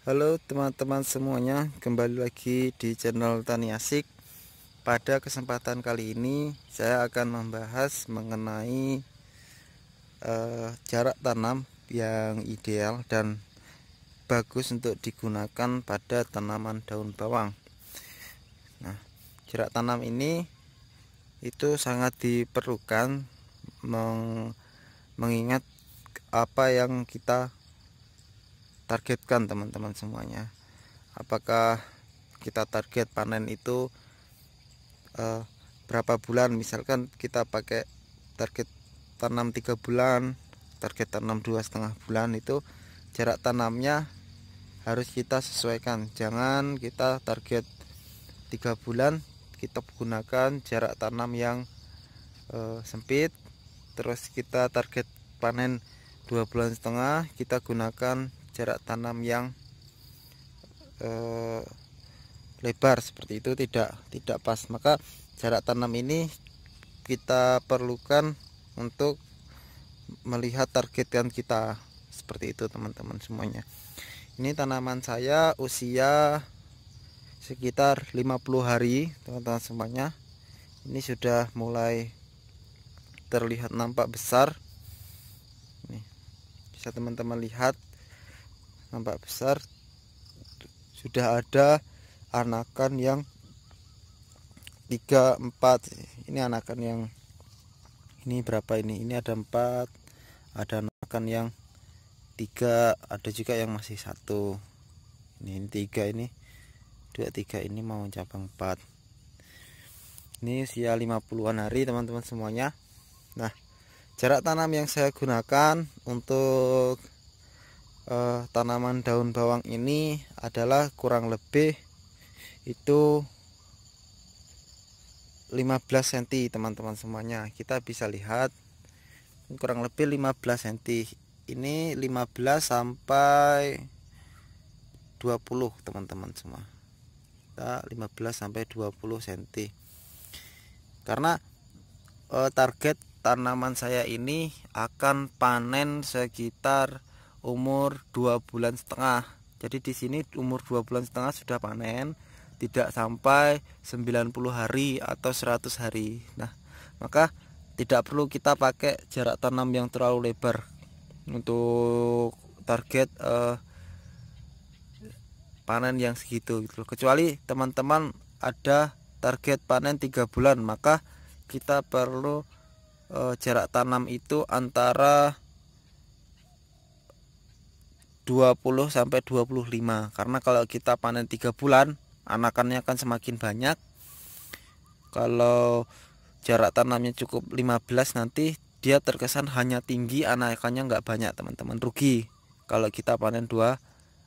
Halo teman-teman semuanya, kembali lagi di channel Tani Asik. Pada kesempatan kali ini saya akan membahas mengenai uh, jarak tanam yang ideal dan bagus untuk digunakan pada tanaman daun bawang. Nah, jarak tanam ini itu sangat diperlukan meng mengingat apa yang kita targetkan teman-teman semuanya apakah kita target panen itu eh, berapa bulan misalkan kita pakai target tanam tiga bulan target tanam dua setengah bulan itu jarak tanamnya harus kita sesuaikan jangan kita target tiga bulan kita gunakan jarak tanam yang e, sempit terus kita target panen dua bulan setengah kita gunakan jarak tanam yang eh, lebar seperti itu tidak tidak pas maka jarak tanam ini kita perlukan untuk melihat target yang kita seperti itu teman-teman semuanya ini tanaman saya usia sekitar 50 hari teman-teman semuanya ini sudah mulai terlihat nampak besar nih bisa teman-teman lihat nampak besar sudah ada anakan yang tiga empat ini anakan yang ini berapa ini ini ada empat ada anakan yang tiga ada juga yang masih satu ini, ini tiga ini dua tiga ini mau cabang empat ini usia 50-an hari teman-teman semuanya nah jarak tanam yang saya gunakan untuk eh, tanaman daun bawang ini adalah kurang lebih itu 15 cm teman-teman semuanya kita bisa lihat kurang lebih 15 cm ini 15 sampai 20 teman-teman semua kita 15 sampai 20 cm karena eh, target tanaman saya ini akan panen sekitar umur dua bulan setengah jadi di sini umur dua bulan setengah sudah panen tidak sampai 90 hari atau 100 hari nah maka tidak perlu kita pakai jarak tanam yang terlalu lebar untuk target eh, panen yang segitu gitu kecuali teman-teman ada target panen tiga bulan maka kita perlu eh, jarak tanam itu antara 20 sampai 25 karena kalau kita panen 3 bulan anakannya akan semakin banyak kalau jarak tanamnya cukup 15 nanti dia terkesan hanya tinggi anakannya nggak banyak teman-teman rugi kalau kita panen dua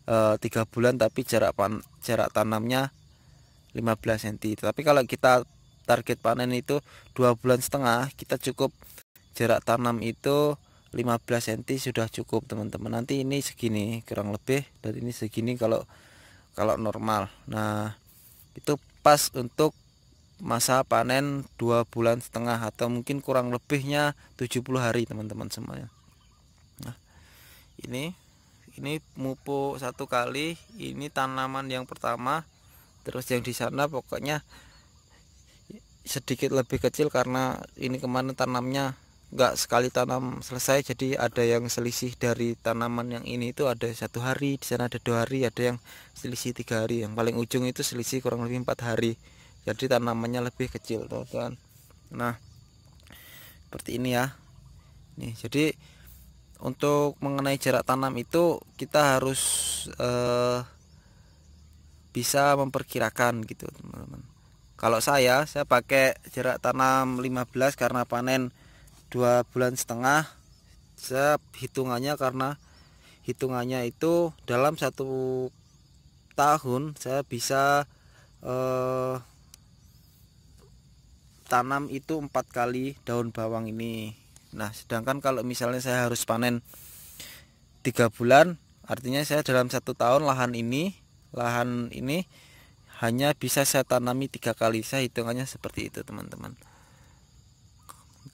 eh, tiga bulan tapi jarak pan jarak tanamnya 15 cm tapi kalau kita target panen itu dua bulan setengah kita cukup jarak tanam itu 15 cm sudah cukup teman-teman nanti ini segini kurang lebih dan ini segini kalau kalau normal nah itu pas untuk masa panen dua bulan setengah atau mungkin kurang lebihnya 70 hari teman-teman semuanya nah ini ini mupuk satu kali ini tanaman yang pertama terus yang di sana pokoknya sedikit lebih kecil karena ini kemarin tanamnya nggak sekali tanam selesai jadi ada yang selisih dari tanaman yang ini itu ada satu hari di sana ada dua hari ada yang selisih tiga hari yang paling ujung itu selisih kurang lebih empat hari jadi tanamannya lebih kecil tuh kan nah seperti ini ya nih jadi untuk mengenai jarak tanam itu kita harus eh, bisa memperkirakan gitu teman-teman kalau saya saya pakai jarak tanam 15 karena panen dua bulan setengah hitungannya karena hitungannya itu dalam satu tahun saya bisa eh, tanam itu empat kali daun bawang ini nah sedangkan kalau misalnya saya harus panen tiga bulan artinya saya dalam satu tahun lahan ini lahan ini hanya bisa saya tanami tiga kali saya hitungannya seperti itu teman-teman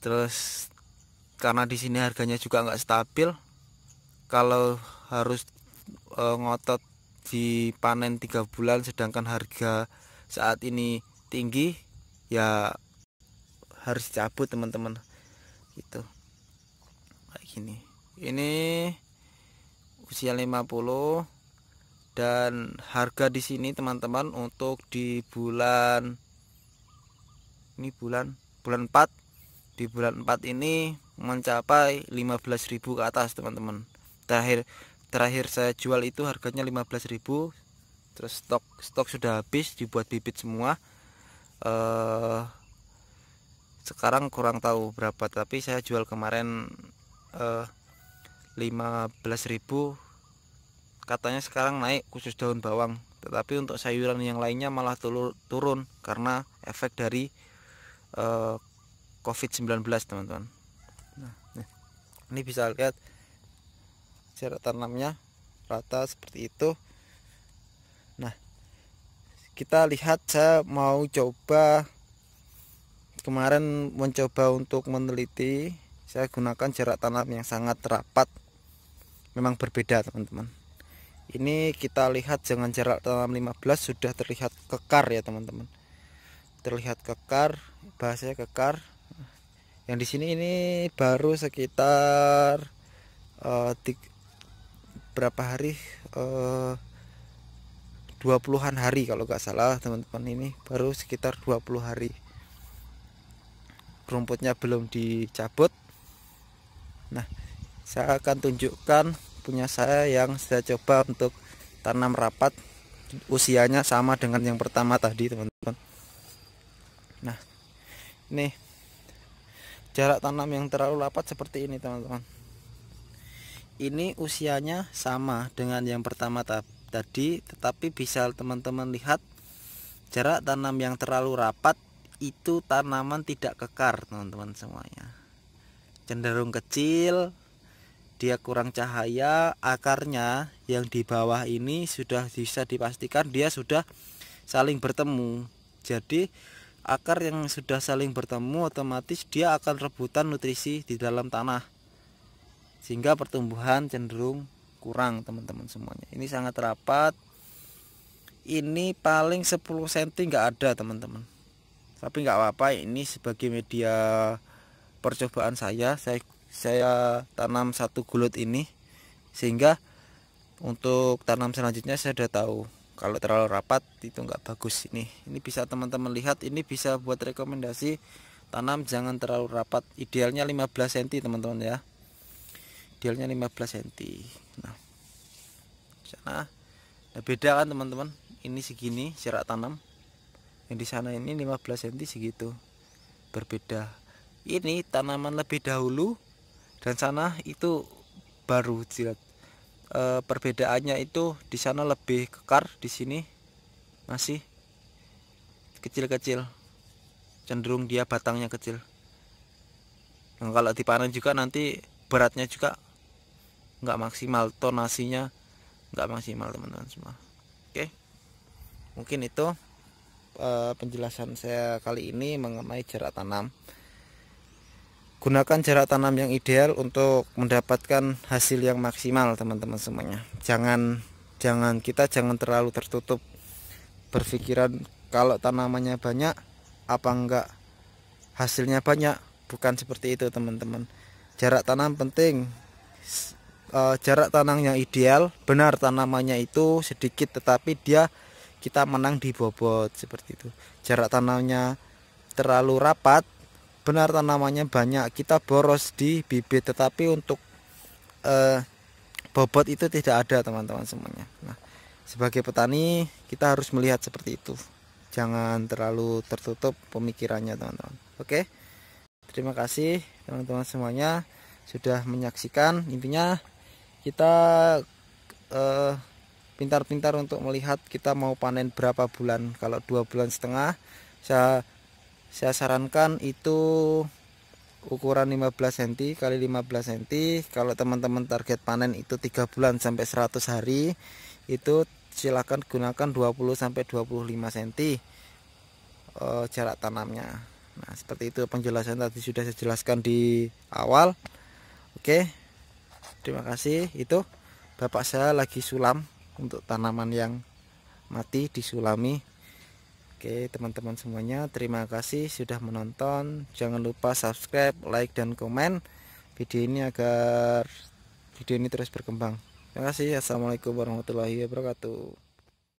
terus karena di sini harganya juga nggak stabil kalau harus e, ngotot dipanen tiga bulan sedangkan harga saat ini tinggi ya harus cabut teman-teman gitu kayak gini ini usia 50 dan harga di sini teman-teman untuk di bulan ini bulan bulan 4 di bulan 4 ini mencapai 15.000 ke atas teman-teman terakhir terakhir saya jual itu harganya 15.000 terus stok stok sudah habis dibuat bibit semua eh sekarang kurang tahu berapa tapi saya jual kemarin eh 15.000 katanya sekarang naik khusus daun bawang tetapi untuk sayuran yang lainnya malah turun karena efek dari eh, COVID-19 teman-teman nah ini bisa lihat jarak tanamnya rata seperti itu nah kita lihat saya mau coba kemarin mencoba untuk meneliti saya gunakan jarak tanam yang sangat rapat memang berbeda teman-teman ini kita lihat dengan jarak tanam 15 sudah terlihat kekar ya teman-teman terlihat kekar bahasanya kekar yang di sini ini baru sekitar uh, berapa hari eh, uh, 20-an hari kalau nggak salah teman-teman ini baru sekitar 20 hari rumputnya belum dicabut nah saya akan tunjukkan punya saya yang saya coba untuk tanam rapat usianya sama dengan yang pertama tadi teman-teman nah ini jarak tanam yang terlalu lapat seperti ini teman-teman ini usianya sama dengan yang pertama tadi tetapi bisa teman-teman lihat jarak tanam yang terlalu rapat itu tanaman tidak kekar teman-teman semuanya cenderung kecil dia kurang cahaya akarnya yang di bawah ini sudah bisa dipastikan dia sudah saling bertemu jadi akar yang sudah saling bertemu otomatis dia akan rebutan nutrisi di dalam tanah sehingga pertumbuhan cenderung kurang teman-teman semuanya ini sangat rapat ini paling 10 cm nggak ada teman-teman tapi nggak apa-apa ini sebagai media percobaan saya saya saya tanam satu gulut ini sehingga untuk tanam selanjutnya saya sudah tahu kalau terlalu rapat itu nggak bagus ini ini bisa teman-teman lihat ini bisa buat rekomendasi tanam jangan terlalu rapat idealnya 15 cm teman-teman ya idealnya 15 cm nah sana nah, beda kan teman-teman ini segini jarak tanam yang di sana ini 15 cm segitu berbeda ini tanaman lebih dahulu dan sana itu baru Eh, perbedaannya itu di sana lebih kekar di sini masih kecil-kecil cenderung dia batangnya kecil dan kalau dipanen juga nanti beratnya juga nggak maksimal tonasinya nggak maksimal teman-teman semua oke mungkin itu eh, penjelasan saya kali ini mengenai jarak tanam gunakan jarak tanam yang ideal untuk mendapatkan hasil yang maksimal teman-teman semuanya jangan jangan kita jangan terlalu tertutup berpikiran kalau tanamannya banyak apa enggak hasilnya banyak bukan seperti itu teman-teman jarak tanam penting e, jarak tanam yang ideal benar tanamannya itu sedikit tetapi dia kita menang di bobot seperti itu jarak tanamnya terlalu rapat benar tanamannya banyak kita boros di bibit tetapi untuk eh, bobot itu tidak ada teman-teman semuanya nah sebagai petani kita harus melihat seperti itu jangan terlalu tertutup pemikirannya teman-teman oke terima kasih teman-teman semuanya sudah menyaksikan intinya kita pintar eh, pintar-pintar untuk melihat kita mau panen berapa bulan kalau dua bulan setengah saya saya sarankan itu ukuran 15 cm kali 15 cm kalau teman-teman target panen itu 3 bulan sampai 100 hari itu silahkan gunakan 20 sampai 25 cm e, jarak tanamnya nah seperti itu penjelasan tadi sudah saya jelaskan di awal oke terima kasih itu bapak saya lagi sulam untuk tanaman yang mati disulami Oke teman-teman semuanya terima kasih sudah menonton Jangan lupa subscribe, like, dan komen video ini agar video ini terus berkembang Terima kasih Assalamualaikum warahmatullahi wabarakatuh